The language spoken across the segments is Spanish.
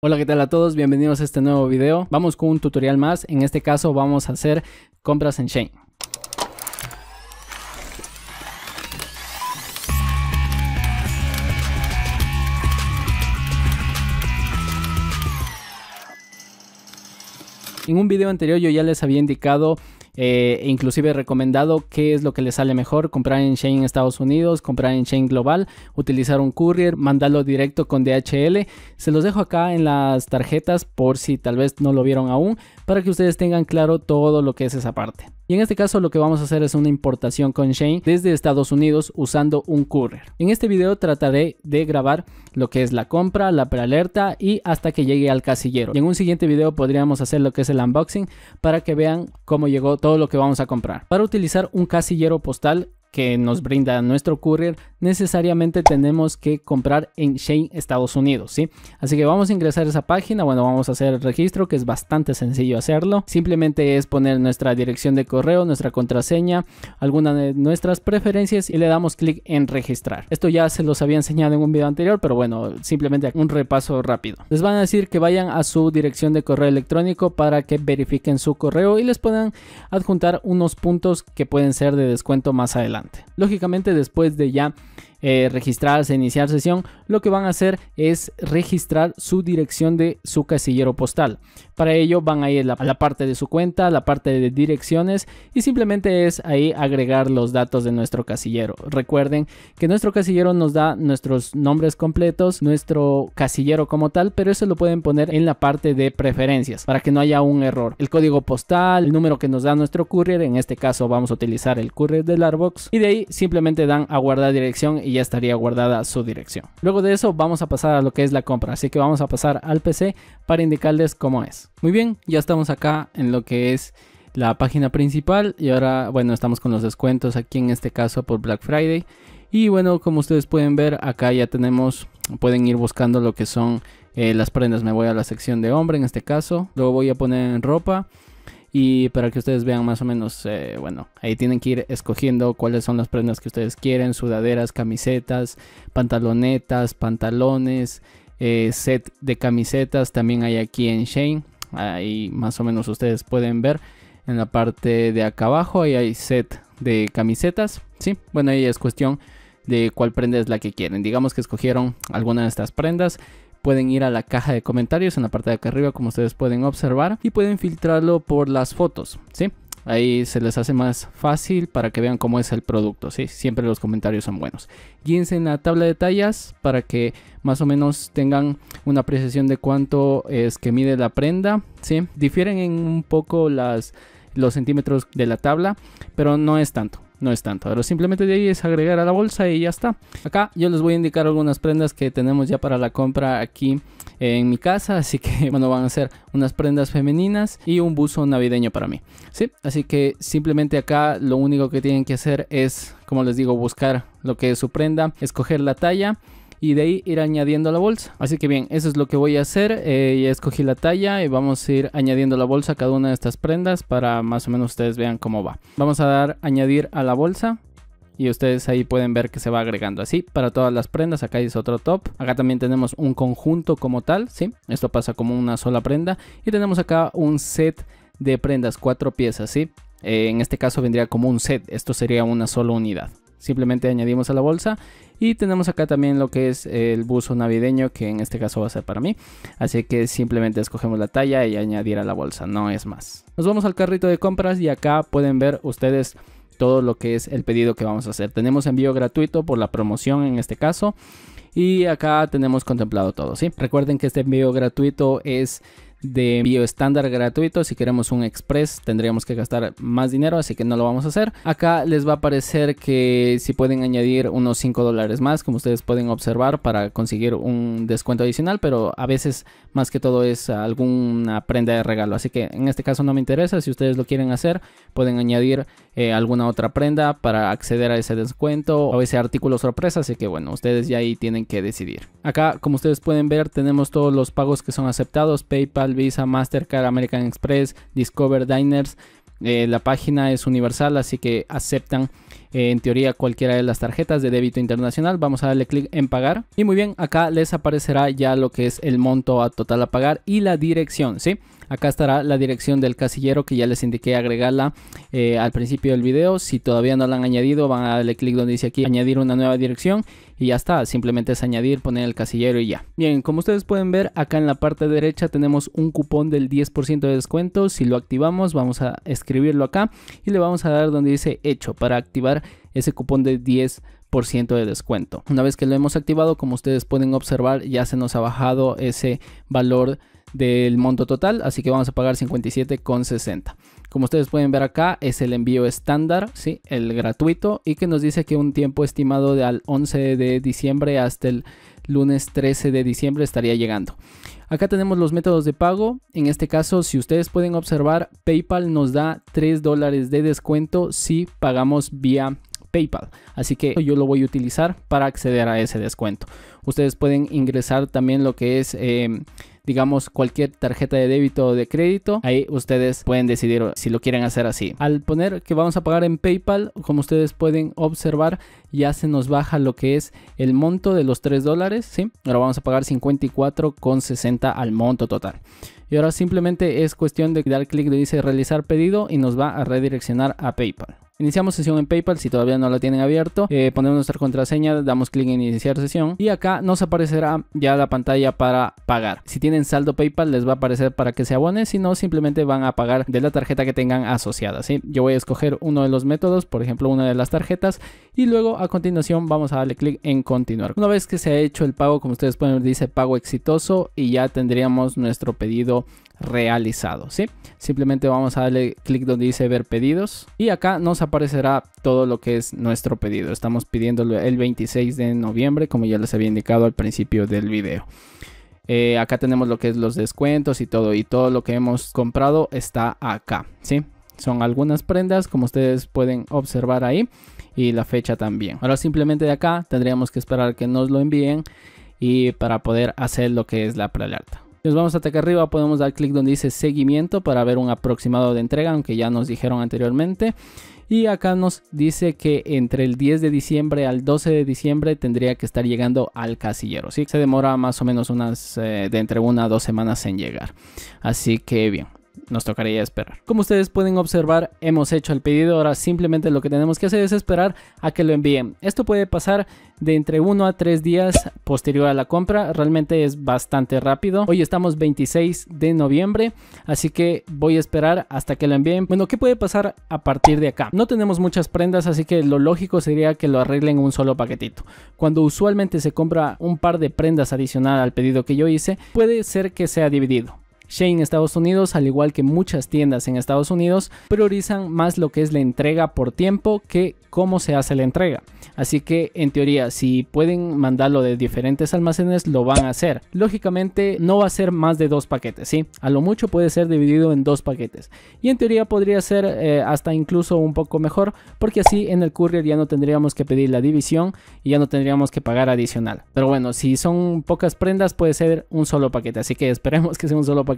Hola qué tal a todos, bienvenidos a este nuevo video. Vamos con un tutorial más, en este caso vamos a hacer compras en Chain En un video anterior yo ya les había indicado eh, inclusive he recomendado qué es lo que le sale mejor, comprar en Shane Estados Unidos, comprar en Shane Global, utilizar un courier, mandarlo directo con DHL. Se los dejo acá en las tarjetas por si tal vez no lo vieron aún, para que ustedes tengan claro todo lo que es esa parte. Y en este caso lo que vamos a hacer es una importación con Shane desde Estados Unidos usando un courier. En este video trataré de grabar lo que es la compra, la prealerta y hasta que llegue al casillero. Y en un siguiente video podríamos hacer lo que es el unboxing para que vean cómo llegó todo lo que vamos a comprar. Para utilizar un casillero postal que nos brinda nuestro courier necesariamente tenemos que comprar en Shane Estados Unidos, ¿sí? Así que vamos a ingresar a esa página, bueno, vamos a hacer el registro que es bastante sencillo hacerlo. Simplemente es poner nuestra dirección de correo, nuestra contraseña, alguna de nuestras preferencias y le damos clic en registrar. Esto ya se los había enseñado en un video anterior, pero bueno, simplemente un repaso rápido. Les van a decir que vayan a su dirección de correo electrónico para que verifiquen su correo y les puedan adjuntar unos puntos que pueden ser de descuento más adelante. Lógicamente después de ya eh, registrarse, iniciar sesión, lo que van a hacer es registrar su dirección de su casillero postal. Para ello van a ir a la parte de su cuenta, la parte de direcciones y simplemente es ahí agregar los datos de nuestro casillero. Recuerden que nuestro casillero nos da nuestros nombres completos, nuestro casillero como tal, pero eso lo pueden poner en la parte de preferencias para que no haya un error. El código postal, el número que nos da nuestro courier, en este caso vamos a utilizar el courier de Arbox y de ahí simplemente dan a guardar dirección y ya estaría guardada su dirección. Luego de eso vamos a pasar a lo que es la compra, así que vamos a pasar al PC para indicarles cómo es. Muy bien, ya estamos acá en lo que es la página principal y ahora bueno estamos con los descuentos aquí en este caso por Black Friday y bueno como ustedes pueden ver acá ya tenemos pueden ir buscando lo que son eh, las prendas me voy a la sección de hombre en este caso luego voy a poner en ropa y para que ustedes vean más o menos, eh, bueno, ahí tienen que ir escogiendo cuáles son las prendas que ustedes quieren, sudaderas, camisetas, pantalonetas, pantalones, eh, set de camisetas, también hay aquí en Shane, ahí más o menos ustedes pueden ver en la parte de acá abajo, ahí hay set de camisetas, sí, bueno, ahí es cuestión de cuál prenda es la que quieren. Digamos que escogieron alguna de estas prendas, pueden ir a la caja de comentarios en la parte de acá arriba como ustedes pueden observar y pueden filtrarlo por las fotos, ¿sí? Ahí se les hace más fácil para que vean cómo es el producto, ¿sí? Siempre los comentarios son buenos. Guíense en la tabla de tallas para que más o menos tengan una apreciación de cuánto es que mide la prenda, ¿sí? Difieren en un poco las, los centímetros de la tabla, pero no es tanto no es tanto. Pero simplemente de ahí es agregar a la bolsa y ya está. Acá yo les voy a indicar algunas prendas que tenemos ya para la compra aquí en mi casa. Así que, bueno, van a ser unas prendas femeninas y un buzo navideño para mí. ¿Sí? Así que simplemente acá lo único que tienen que hacer es, como les digo, buscar lo que es su prenda, escoger la talla y de ahí ir añadiendo la bolsa. Así que bien, eso es lo que voy a hacer. Eh, ya escogí la talla y vamos a ir añadiendo la bolsa a cada una de estas prendas para más o menos ustedes vean cómo va. Vamos a dar añadir a la bolsa y ustedes ahí pueden ver que se va agregando así para todas las prendas. Acá es otro top. Acá también tenemos un conjunto como tal, ¿sí? Esto pasa como una sola prenda. Y tenemos acá un set de prendas, cuatro piezas, ¿sí? Eh, en este caso vendría como un set, esto sería una sola unidad simplemente añadimos a la bolsa y tenemos acá también lo que es el buzo navideño que en este caso va a ser para mí así que simplemente escogemos la talla y añadir a la bolsa no es más nos vamos al carrito de compras y acá pueden ver ustedes todo lo que es el pedido que vamos a hacer tenemos envío gratuito por la promoción en este caso y acá tenemos contemplado todo sí recuerden que este envío gratuito es de envío estándar gratuito. Si queremos un express tendríamos que gastar más dinero, así que no lo vamos a hacer. Acá les va a aparecer que si pueden añadir unos 5 dólares más, como ustedes pueden observar, para conseguir un descuento adicional, pero a veces más que todo es alguna prenda de regalo. Así que en este caso no me interesa, si ustedes lo quieren hacer, pueden añadir eh, alguna otra prenda para acceder a ese descuento o ese artículo sorpresa. Así que bueno, ustedes ya ahí tienen que decidir. Acá, como ustedes pueden ver, tenemos todos los pagos que son aceptados. PayPal, Visa, Mastercard, American Express, Discover Diners. Eh, la página es universal, así que aceptan eh, en teoría cualquiera de las tarjetas de débito internacional. Vamos a darle clic en pagar. Y muy bien, acá les aparecerá ya lo que es el monto a total a pagar y la dirección, ¿sí? Acá estará la dirección del casillero que ya les indiqué agregarla eh, al principio del video. Si todavía no la han añadido, van a darle clic donde dice aquí añadir una nueva dirección y ya está. Simplemente es añadir, poner el casillero y ya. Bien, como ustedes pueden ver, acá en la parte derecha tenemos un cupón del 10% de descuento. Si lo activamos, vamos a escribirlo acá y le vamos a dar donde dice hecho para activar ese cupón de 10% de descuento. Una vez que lo hemos activado, como ustedes pueden observar, ya se nos ha bajado ese valor del monto total, así que vamos a pagar 57,60. Como ustedes pueden ver acá, es el envío estándar, ¿sí? el gratuito, y que nos dice que un tiempo estimado de al 11 de diciembre hasta el lunes 13 de diciembre estaría llegando. Acá tenemos los métodos de pago. En este caso, si ustedes pueden observar, PayPal nos da 3 dólares de descuento si pagamos vía PayPal. Así que yo lo voy a utilizar para acceder a ese descuento. Ustedes pueden ingresar también lo que es... Eh, digamos, cualquier tarjeta de débito o de crédito. Ahí ustedes pueden decidir si lo quieren hacer así. Al poner que vamos a pagar en PayPal, como ustedes pueden observar, ya se nos baja lo que es el monto de los 3 dólares. ¿sí? Ahora vamos a pagar 54,60 al monto total. Y ahora simplemente es cuestión de dar clic le dice realizar pedido y nos va a redireccionar a PayPal. Iniciamos sesión en PayPal si todavía no la tienen abierto. Eh, ponemos nuestra contraseña, damos clic en iniciar sesión y acá nos aparecerá ya la pantalla para pagar. Si tienen saldo PayPal les va a aparecer para que se abone, si no simplemente van a pagar de la tarjeta que tengan asociada. ¿sí? Yo voy a escoger uno de los métodos, por ejemplo una de las tarjetas y luego a continuación vamos a darle clic en continuar. Una vez que se ha hecho el pago, como ustedes pueden ver dice pago exitoso y ya tendríamos nuestro pedido realizado, ¿sí? Simplemente vamos a darle clic donde dice ver pedidos y acá nos aparecerá todo lo que es nuestro pedido. Estamos pidiéndolo el 26 de noviembre, como ya les había indicado al principio del video. Eh, acá tenemos lo que es los descuentos y todo, y todo lo que hemos comprado está acá, ¿sí? Son algunas prendas, como ustedes pueden observar ahí, y la fecha también. Ahora simplemente de acá tendríamos que esperar que nos lo envíen y para poder hacer lo que es la prealerta nos vamos hasta acá arriba, podemos dar clic donde dice seguimiento para ver un aproximado de entrega, aunque ya nos dijeron anteriormente. Y acá nos dice que entre el 10 de diciembre al 12 de diciembre tendría que estar llegando al casillero. ¿sí? Se demora más o menos unas eh, de entre una a dos semanas en llegar. Así que bien nos tocaría esperar. Como ustedes pueden observar, hemos hecho el pedido, ahora simplemente lo que tenemos que hacer es esperar a que lo envíen. Esto puede pasar de entre 1 a 3 días posterior a la compra, realmente es bastante rápido. Hoy estamos 26 de noviembre, así que voy a esperar hasta que lo envíen. Bueno, ¿qué puede pasar a partir de acá? No tenemos muchas prendas, así que lo lógico sería que lo arreglen en un solo paquetito. Cuando usualmente se compra un par de prendas adicional al pedido que yo hice, puede ser que sea dividido. Shane Estados Unidos, al igual que muchas tiendas en Estados Unidos, priorizan más lo que es la entrega por tiempo que cómo se hace la entrega. Así que en teoría, si pueden mandarlo de diferentes almacenes, lo van a hacer. Lógicamente no va a ser más de dos paquetes, ¿sí? A lo mucho puede ser dividido en dos paquetes. Y en teoría podría ser eh, hasta incluso un poco mejor, porque así en el courier ya no tendríamos que pedir la división y ya no tendríamos que pagar adicional. Pero bueno, si son pocas prendas, puede ser un solo paquete. Así que esperemos que sea un solo paquete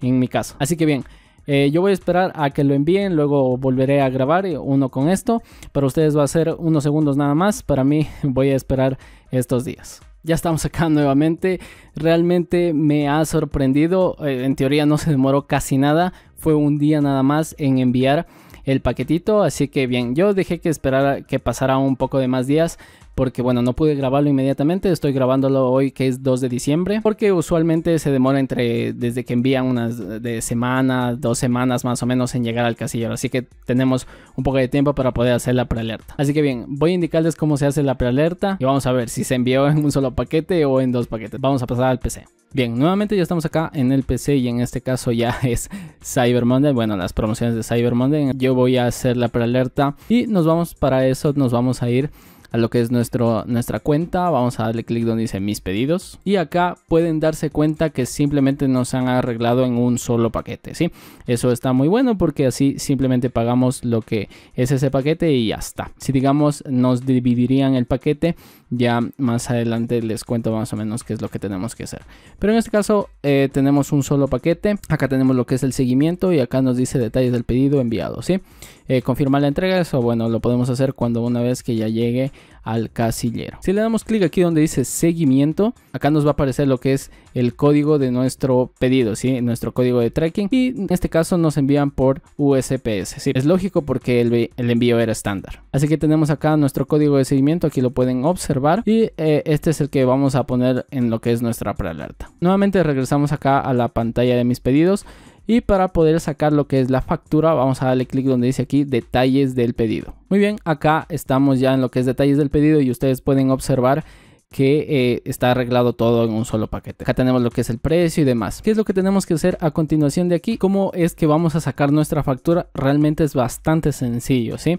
en mi caso. Así que bien. Eh, yo voy a esperar a que lo envíen, luego volveré a grabar eh, uno con esto. Para ustedes va a ser unos segundos nada más, para mí voy a esperar estos días. Ya estamos acá nuevamente, realmente me ha sorprendido, eh, en teoría no se demoró casi nada, fue un día nada más en enviar el paquetito, así que bien, yo dejé que esperara que pasara un poco de más días porque bueno, no pude grabarlo inmediatamente, estoy grabándolo hoy que es 2 de diciembre, porque usualmente se demora entre desde que envían unas de semana, dos semanas más o menos en llegar al casillero, así que tenemos un poco de tiempo para poder hacer la prealerta. Así que bien, voy a indicarles cómo se hace la prealerta y vamos a ver si se envió en un solo paquete o en dos paquetes. Vamos a pasar al PC. Bien, nuevamente ya estamos acá en el PC y en este caso ya es Cyber Monday, bueno, las promociones de Cyber Monday. Yo voy a hacer la prealerta y nos vamos para eso, nos vamos a ir a lo que es nuestro, nuestra cuenta. Vamos a darle clic donde dice mis pedidos. Y acá pueden darse cuenta que simplemente nos han arreglado en un solo paquete. ¿sí? Eso está muy bueno porque así simplemente pagamos lo que es ese paquete y ya está. Si digamos nos dividirían el paquete, ya más adelante les cuento más o menos qué es lo que tenemos que hacer. Pero en este caso eh, tenemos un solo paquete. Acá tenemos lo que es el seguimiento y acá nos dice detalles del pedido enviado. ¿sí? Eh, confirmar la entrega, eso bueno, lo podemos hacer cuando una vez que ya llegue al casillero. Si le damos clic aquí donde dice seguimiento, acá nos va a aparecer lo que es el código de nuestro pedido, si nuestro código de tracking y en este caso nos envían por USPS. ¿sí? Es lógico porque el, envío era estándar. Así que tenemos acá nuestro código de seguimiento, aquí lo pueden observar y eh, este es el que vamos a poner en lo que es nuestra prealerta. Nuevamente regresamos acá a la pantalla de mis pedidos. Y para poder sacar lo que es la factura, vamos a darle clic donde dice aquí detalles del pedido. Muy bien, acá estamos ya en lo que es detalles del pedido y ustedes pueden observar que eh, está arreglado todo en un solo paquete. Acá tenemos lo que es el precio y demás. ¿Qué es lo que tenemos que hacer a continuación de aquí? ¿Cómo es que vamos a sacar nuestra factura? Realmente es bastante sencillo, ¿sí?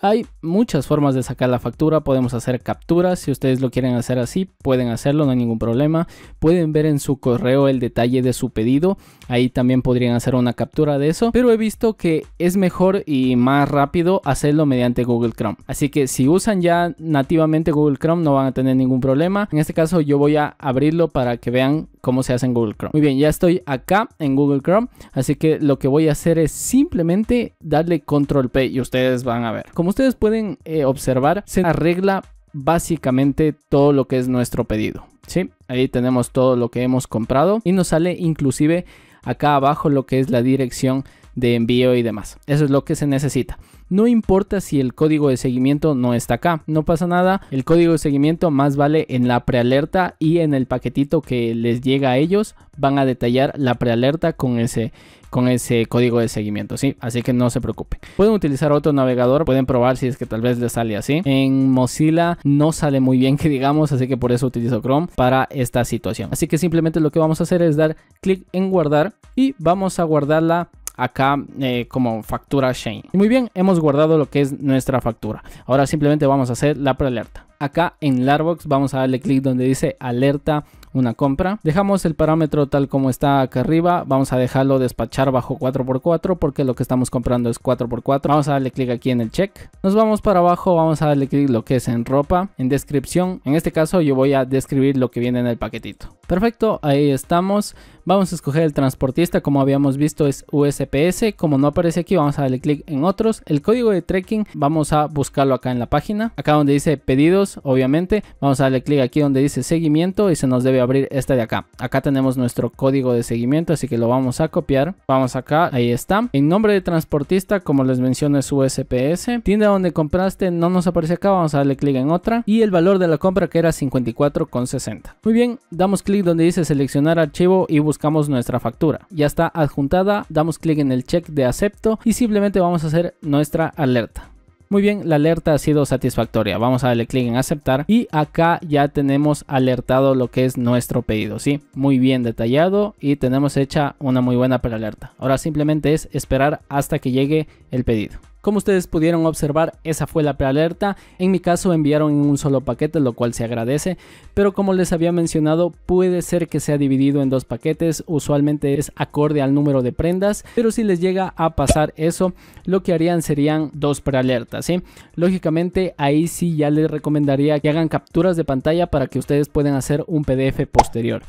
Hay muchas formas de sacar la factura, podemos hacer capturas, si ustedes lo quieren hacer así, pueden hacerlo, no hay ningún problema. Pueden ver en su correo el detalle de su pedido, ahí también podrían hacer una captura de eso, pero he visto que es mejor y más rápido hacerlo mediante Google Chrome. Así que si usan ya nativamente Google Chrome no van a tener ningún problema. En este caso yo voy a abrirlo para que vean cómo se hace en Google Chrome. Muy bien, ya estoy acá en Google Chrome, así que lo que voy a hacer es simplemente darle control P y ustedes van a ver. Como ustedes pueden eh, observar, se arregla básicamente todo lo que es nuestro pedido. ¿sí? Ahí tenemos todo lo que hemos comprado y nos sale inclusive acá abajo lo que es la dirección de envío y demás. Eso es lo que se necesita. No importa si el código de seguimiento no está acá, no pasa nada, el código de seguimiento más vale en la prealerta y en el paquetito que les llega a ellos van a detallar la prealerta con ese con ese código de seguimiento, ¿sí? Así que no se preocupen. Pueden utilizar otro navegador, pueden probar si es que tal vez les sale así. En Mozilla no sale muy bien que digamos, así que por eso utilizo Chrome para esta situación. Así que simplemente lo que vamos a hacer es dar clic en guardar y vamos a guardarla acá eh, como factura Shane. muy bien, hemos guardado lo que es nuestra factura. Ahora simplemente vamos a hacer la prealerta. Acá en Larbox vamos a darle clic donde dice alerta una compra. Dejamos el parámetro tal como está acá arriba. Vamos a dejarlo despachar bajo 4x4 porque lo que estamos comprando es 4x4. Vamos a darle clic aquí en el check. Nos vamos para abajo, vamos a darle clic lo que es en ropa, en descripción. En este caso yo voy a describir lo que viene en el paquetito. Perfecto, ahí estamos. Vamos a escoger el transportista, como habíamos visto es USPS. Como no aparece aquí, vamos a darle clic en otros. El código de trekking vamos a buscarlo acá en la página. Acá donde dice pedidos, obviamente. Vamos a darle clic aquí donde dice seguimiento y se nos debe abrir esta de acá. Acá tenemos nuestro código de seguimiento, así que lo vamos a copiar. Vamos acá, ahí está. En nombre de transportista, como les mencioné, es USPS. Tienda donde compraste no nos aparece acá, vamos a darle clic en otra. Y el valor de la compra que era 54,60. Muy bien, damos clic donde dice seleccionar archivo y buscamos nuestra factura. Ya está adjuntada, damos clic en el check de acepto y simplemente vamos a hacer nuestra alerta. Muy bien, la alerta ha sido satisfactoria. Vamos a darle clic en aceptar y acá ya tenemos alertado lo que es nuestro pedido, ¿sí? Muy bien detallado y tenemos hecha una muy buena alerta Ahora simplemente es esperar hasta que llegue el pedido. Como ustedes pudieron observar, esa fue la prealerta. En mi caso enviaron en un solo paquete, lo cual se agradece, pero como les había mencionado, puede ser que sea dividido en dos paquetes, usualmente es acorde al número de prendas, pero si les llega a pasar eso, lo que harían serían dos prealertas, Lógicamente, ahí sí ya les recomendaría que hagan capturas de pantalla para que ustedes puedan hacer un PDF posterior.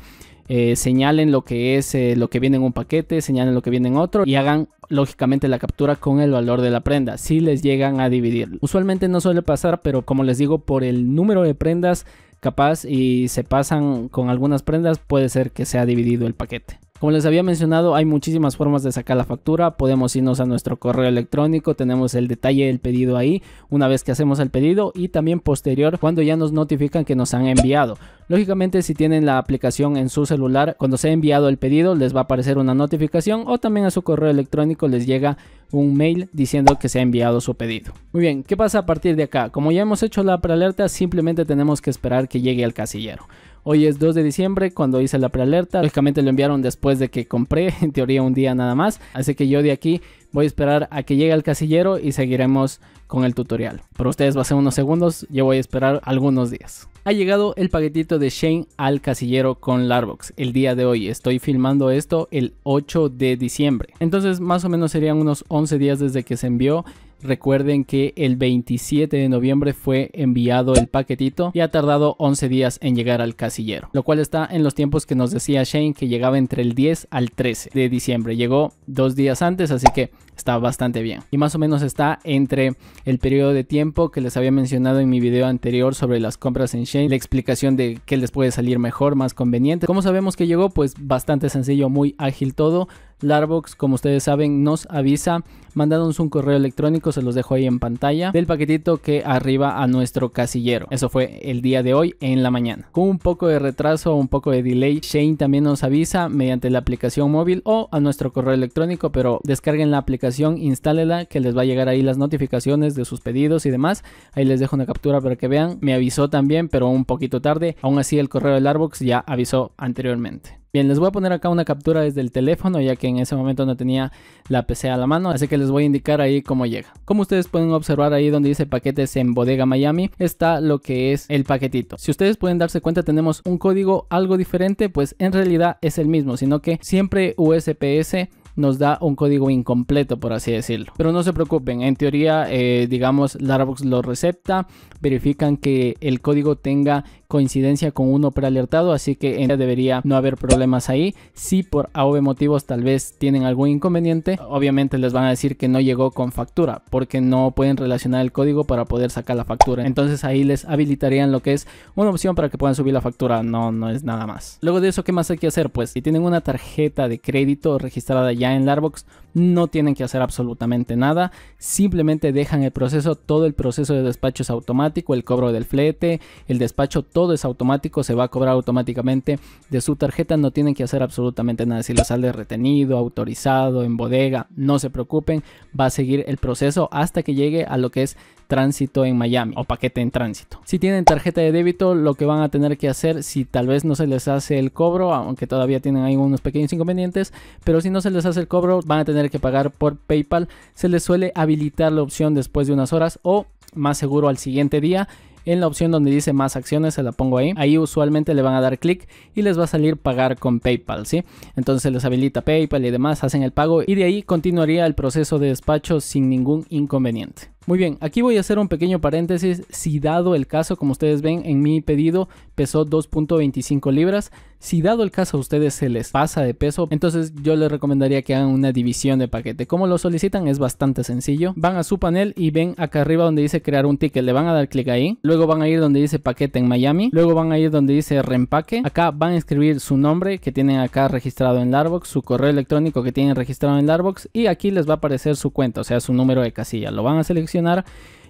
Eh, señalen lo que es eh, lo que viene en un paquete, señalen lo que viene en otro y hagan lógicamente la captura con el valor de la prenda si les llegan a dividir. Usualmente no suele pasar, pero como les digo, por el número de prendas capaz y se pasan con algunas prendas, puede ser que sea dividido el paquete. Como les había mencionado, hay muchísimas formas de sacar la factura. Podemos irnos a nuestro correo electrónico, tenemos el detalle del pedido ahí, una vez que hacemos el pedido y también posterior cuando ya nos notifican que nos han enviado. Lógicamente, si tienen la aplicación en su celular, cuando se ha enviado el pedido les va a aparecer una notificación o también a su correo electrónico les llega un mail diciendo que se ha enviado su pedido. Muy bien, ¿qué pasa a partir de acá? Como ya hemos hecho la prealerta, simplemente tenemos que esperar que llegue al casillero. Hoy es 2 de diciembre cuando hice la prealerta. Lógicamente lo enviaron después de que compré, en teoría un día nada más. Así que yo de aquí voy a esperar a que llegue al casillero y seguiremos con el tutorial. Para ustedes va a ser unos segundos, yo voy a esperar algunos días. Ha llegado el paquetito de Shane al casillero con Larbox el día de hoy. Estoy filmando esto el 8 de diciembre. Entonces más o menos serían unos 11 días desde que se envió Recuerden que el 27 de noviembre fue enviado el paquetito y ha tardado 11 días en llegar al casillero, lo cual está en los tiempos que nos decía Shane que llegaba entre el 10 al 13 de diciembre. Llegó dos días antes, así que está bastante bien. Y más o menos está entre el periodo de tiempo que les había mencionado en mi video anterior sobre las compras en Shane, la explicación de qué les puede salir mejor, más conveniente. ¿Cómo sabemos que llegó? Pues bastante sencillo, muy ágil todo Larbox, como ustedes saben, nos avisa. mandándonos un correo electrónico, se los dejo ahí en pantalla, del paquetito que arriba a nuestro casillero. Eso fue el día de hoy en la mañana. Con un poco de retraso, un poco de delay, Shane también nos avisa mediante la aplicación móvil o a nuestro correo electrónico, pero descarguen la aplicación, instálela, que les va a llegar ahí las notificaciones de sus pedidos y demás. Ahí les dejo una captura para que vean. Me avisó también, pero un poquito tarde. Aún así, el correo de Larbox ya avisó anteriormente. Bien, les voy a poner acá una captura desde el teléfono ya que en ese momento no tenía la PC a la mano, así que les voy a indicar ahí cómo llega. Como ustedes pueden observar ahí donde dice paquetes en bodega Miami, está lo que es el paquetito. Si ustedes pueden darse cuenta tenemos un código algo diferente, pues en realidad es el mismo, sino que siempre USPS nos da un código incompleto, por así decirlo. Pero no se preocupen, en teoría, eh, digamos, Larbox lo recepta, verifican que el código tenga coincidencia con uno prealertado, así que en debería no haber problemas ahí. Si por AV motivos tal vez tienen algún inconveniente, obviamente les van a decir que no llegó con factura, porque no pueden relacionar el código para poder sacar la factura. Entonces ahí les habilitarían lo que es una opción para que puedan subir la factura, no, no es nada más. Luego de eso, ¿qué más hay que hacer? Pues si tienen una tarjeta de crédito registrada ya en Larbox, no tienen que hacer absolutamente nada, simplemente dejan el proceso, todo el proceso de despacho es automático, el cobro del flete, el despacho, todo es automático, se va a cobrar automáticamente de su tarjeta, no tienen que hacer absolutamente nada. Si les sale retenido, autorizado, en bodega, no se preocupen, va a seguir el proceso hasta que llegue a lo que es tránsito en Miami o paquete en tránsito. Si tienen tarjeta de débito, lo que van a tener que hacer, si tal vez no se les hace el cobro, aunque todavía tienen ahí unos pequeños inconvenientes, pero si no se les hace el cobro, van a tener que pagar por PayPal. Se les suele habilitar la opción después de unas horas o más seguro al siguiente día en la opción donde dice más acciones, se la pongo ahí. Ahí usualmente le van a dar clic y les va a salir pagar con PayPal, ¿sí? Entonces les habilita PayPal y demás, hacen el pago y de ahí continuaría el proceso de despacho sin ningún inconveniente. Muy bien, aquí voy a hacer un pequeño paréntesis. Si dado el caso, como ustedes ven, en mi pedido pesó 2.25 libras. Si dado el caso a ustedes se les pasa de peso, entonces yo les recomendaría que hagan una división de paquete. Como lo solicitan es bastante sencillo. Van a su panel y ven acá arriba donde dice crear un ticket. Le van a dar clic ahí. Luego van a ir donde dice paquete en Miami. Luego van a ir donde dice reempaque. Acá van a escribir su nombre que tienen acá registrado en Larbox, su correo electrónico que tienen registrado en Larbox y aquí les va a aparecer su cuenta, o sea, su número de casilla. Lo van a seleccionar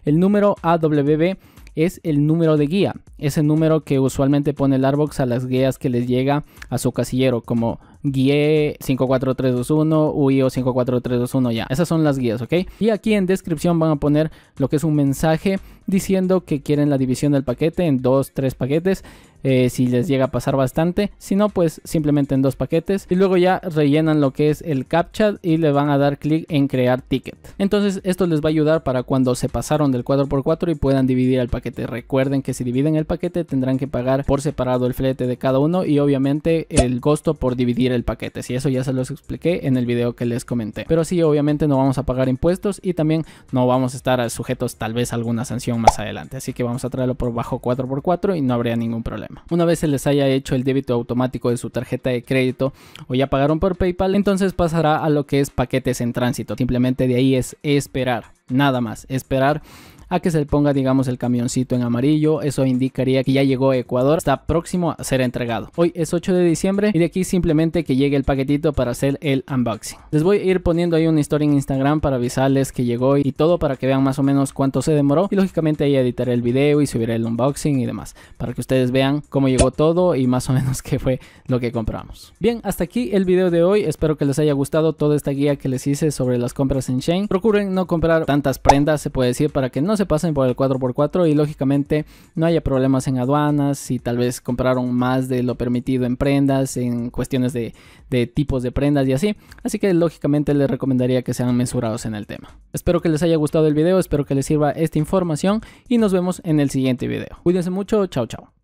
el número AWB es el número de guía, ese número que usualmente pone el Arbox a las guías que les llega a su casillero, como guía 54321, UIO 54321, ya, esas son las guías, ¿ok? Y aquí en descripción van a poner lo que es un mensaje diciendo que quieren la división del paquete en dos, tres paquetes eh, si les llega a pasar bastante. Si no, pues simplemente en dos paquetes. Y luego ya rellenan lo que es el CAPTCHA y le van a dar clic en crear ticket. Entonces esto les va a ayudar para cuando se pasaron del 4x4 y puedan dividir el paquete. Recuerden que si dividen el paquete tendrán que pagar por separado el flete de cada uno y obviamente el costo por dividir el paquete. Si eso ya se los expliqué en el video que les comenté. Pero sí, obviamente no vamos a pagar impuestos y también no vamos a estar sujetos tal vez a alguna sanción más adelante. Así que vamos a traerlo por bajo 4x4 y no habría ningún problema. Una vez se les haya hecho el débito automático de su tarjeta de crédito o ya pagaron por PayPal, entonces pasará a lo que es paquetes en tránsito. Simplemente de ahí es esperar, nada más, esperar a que se le ponga digamos el camioncito en amarillo, eso indicaría que ya llegó a Ecuador, está próximo a ser entregado. Hoy es 8 de diciembre y de aquí simplemente que llegue el paquetito para hacer el unboxing. Les voy a ir poniendo ahí una historia en Instagram para avisarles que llegó y todo para que vean más o menos cuánto se demoró y lógicamente ahí editaré el video y subiré el unboxing y demás para que ustedes vean cómo llegó todo y más o menos qué fue lo que compramos. Bien, hasta aquí el video de hoy, espero que les haya gustado toda esta guía que les hice sobre las compras en Chain, Procuren no comprar tantas prendas se puede decir para que no se pasen por el 4x4 y lógicamente no haya problemas en aduanas si tal vez compraron más de lo permitido en prendas, en cuestiones de, tipos de prendas y así. Así que lógicamente les recomendaría que sean mesurados en el tema. Espero que les haya gustado el video, espero que les sirva esta información y nos vemos en el siguiente video. Cuídense mucho, chao chao.